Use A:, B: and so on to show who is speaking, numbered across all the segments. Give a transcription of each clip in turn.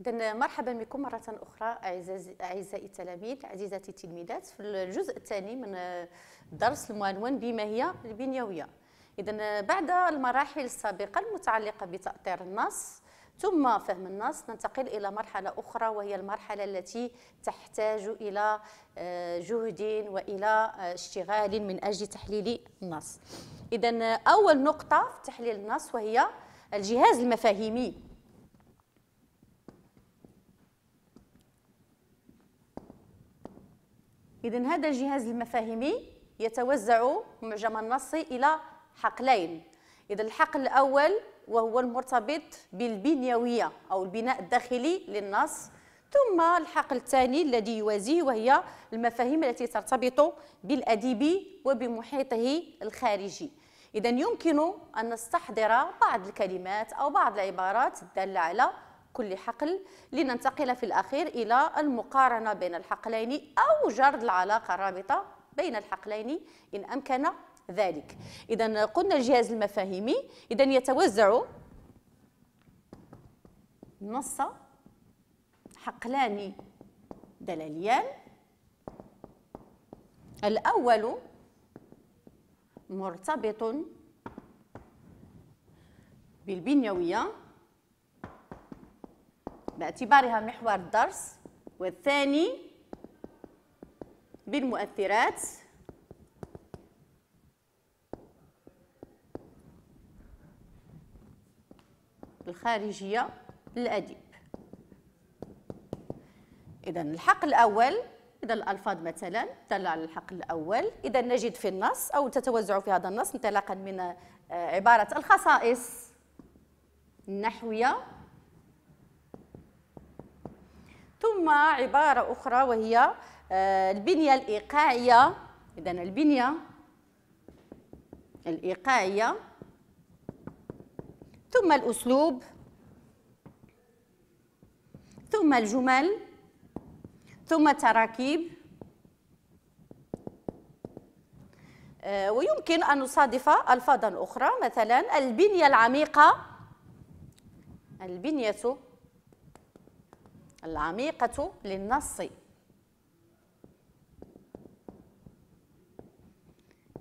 A: اذا مرحبا بكم مره اخرى اعزائي التلاميذ عزيزاتي التلميذات في الجزء الثاني من الدرس المعنون بما هي البنيويه اذا بعد المراحل السابقه المتعلقه بتاطير النص ثم فهم النص ننتقل إلى مرحلة أخرى وهي المرحلة التي تحتاج إلى آه، جهد وإلى آه، اشتغال من أجل تحليل النص إذا أول نقطة في تحليل النص وهي الجهاز المفاهيمي إذا هذا الجهاز المفاهيمي يتوزع معجم النص إلى حقلين إذا الحقل الأول وهو المرتبط بالبنيوية أو البناء الداخلي للنص ثم الحقل الثاني الذي يوازيه وهي المفاهيم التي ترتبط بالأديب وبمحيطه الخارجي إذا يمكن أن نستحضر بعض الكلمات أو بعض العبارات الدالة على كل حقل لننتقل في الأخير إلى المقارنة بين الحقلين أو جرد العلاقة الرابطة بين الحقلين إن أمكن ذلك إذا قلنا الجهاز المفاهيمي إذا يتوزع نص حقلان دلاليان الأول مرتبط بالبنيوية باعتبارها محور الدرس والثاني بالمؤثرات الخارجية للأديب إذا الحق الأول إذا الألفاظ مثلا تطلع على الحق الأول إذا نجد في النص أو تتوزع في هذا النص انطلاقا من آه، عبارة الخصائص النحوية ثم عبارة أخرى وهي آه، البنية الإيقاعية إذا البنية الإيقاعية ثم الأسلوب ثم الجمل ثم التراكيب آه، ويمكن أن نصادف ألفاظا أخرى مثلا البنية العميقة البنية العميقة للنص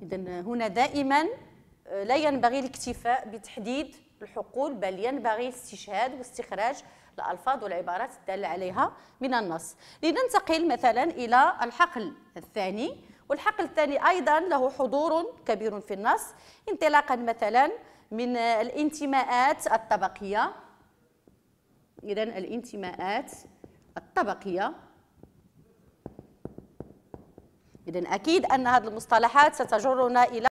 A: إذا هنا دائما آه، لا ينبغي الاكتفاء بتحديد الحقول بل ينبغي استشهاد واستخراج الألفاظ والعبارات الدالة عليها من النص لننتقل مثلا إلى الحقل الثاني والحقل الثاني أيضا له حضور كبير في النص انطلاقا مثلا من الانتماءات الطبقية إذا الانتماءات الطبقية إذا أكيد أن هذه المصطلحات ستجرنا إلى